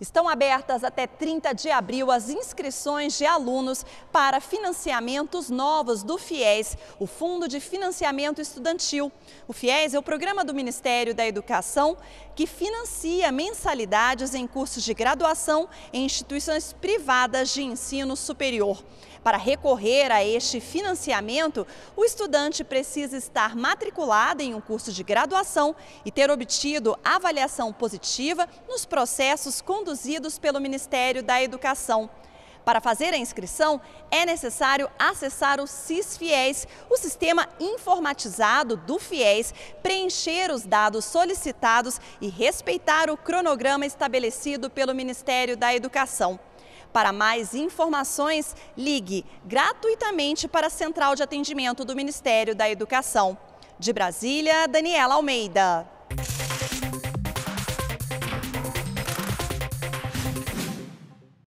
Estão abertas até 30 de abril as inscrições de alunos para financiamentos novos do FIES, o Fundo de Financiamento Estudantil. O FIES é o programa do Ministério da Educação que financia mensalidades em cursos de graduação em instituições privadas de ensino superior. Para recorrer a este financiamento, o estudante precisa estar matriculado em um curso de graduação e ter obtido avaliação positiva nos processos conduzidos conduzidos pelo Ministério da Educação. Para fazer a inscrição, é necessário acessar o SISFIES, o sistema informatizado do FIES, preencher os dados solicitados e respeitar o cronograma estabelecido pelo Ministério da Educação. Para mais informações, ligue gratuitamente para a Central de Atendimento do Ministério da Educação. De Brasília, Daniela Almeida.